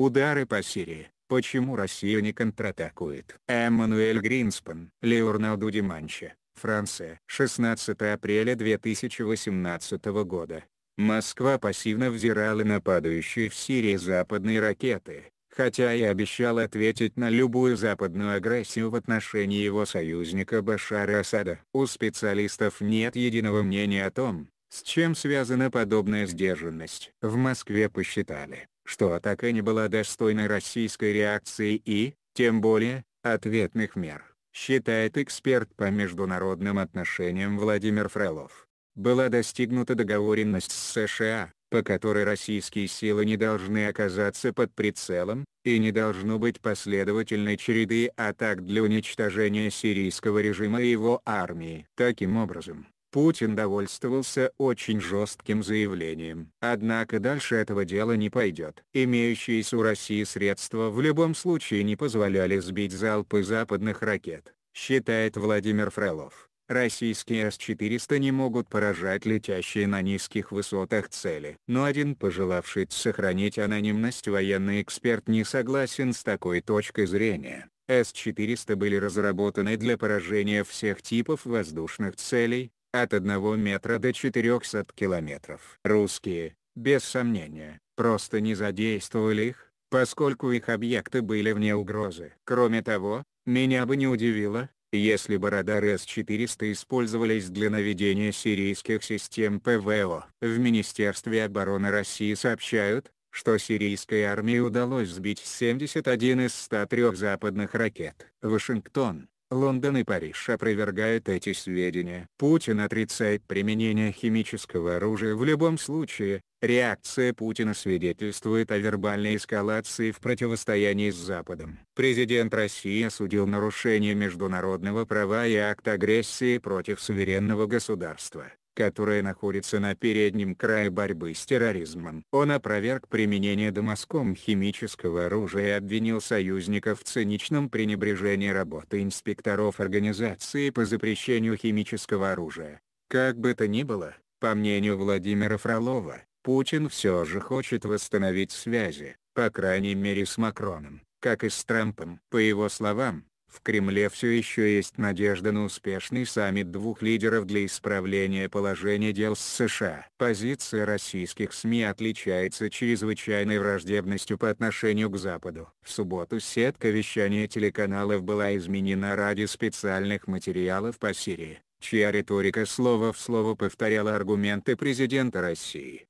Удары по Сирии. Почему Россия не контратакует? Эммануэль Гринспен. Леонардо Диманча. Франция. 16 апреля 2018 года. Москва пассивно взирала на падающие в Сирии западные ракеты, хотя и обещала ответить на любую западную агрессию в отношении его союзника Башара Асада. У специалистов нет единого мнения о том, с чем связана подобная сдержанность? В Москве посчитали, что атака не была достойной российской реакции и, тем более, ответных мер, считает эксперт по международным отношениям Владимир Фролов. Была достигнута договоренность с США, по которой российские силы не должны оказаться под прицелом, и не должно быть последовательной череды атак для уничтожения сирийского режима и его армии. Таким образом, Путин довольствовался очень жестким заявлением. Однако дальше этого дела не пойдет. Имеющиеся у России средства в любом случае не позволяли сбить залпы западных ракет, считает Владимир Фролов. Российские С-400 не могут поражать летящие на низких высотах цели. Но один пожелавший сохранить анонимность военный эксперт не согласен с такой точкой зрения. С-400 были разработаны для поражения всех типов воздушных целей, от 1 метра до 400 километров. Русские, без сомнения, просто не задействовали их, поскольку их объекты были вне угрозы. Кроме того, меня бы не удивило, если бы радары С-400 использовались для наведения сирийских систем ПВО. В Министерстве обороны России сообщают, что сирийской армии удалось сбить 71 из 103 западных ракет. Вашингтон, Лондон и Париж опровергают эти сведения. Путин отрицает применение химического оружия в любом случае. Реакция Путина свидетельствует о вербальной эскалации в противостоянии с Западом. Президент России осудил нарушение международного права и акт агрессии против суверенного государства которая находится на переднем крае борьбы с терроризмом. Он опроверг применение Дамаском химического оружия и обвинил союзников в циничном пренебрежении работы инспекторов Организации по запрещению химического оружия. Как бы то ни было, по мнению Владимира Фролова, Путин все же хочет восстановить связи, по крайней мере с Макроном, как и с Трампом. По его словам, в Кремле все еще есть надежда на успешный саммит двух лидеров для исправления положения дел с США. Позиция российских СМИ отличается чрезвычайной враждебностью по отношению к Западу. В субботу сетка вещания телеканалов была изменена ради специальных материалов по Сирии чья риторика слово в слово повторяла аргументы президента России.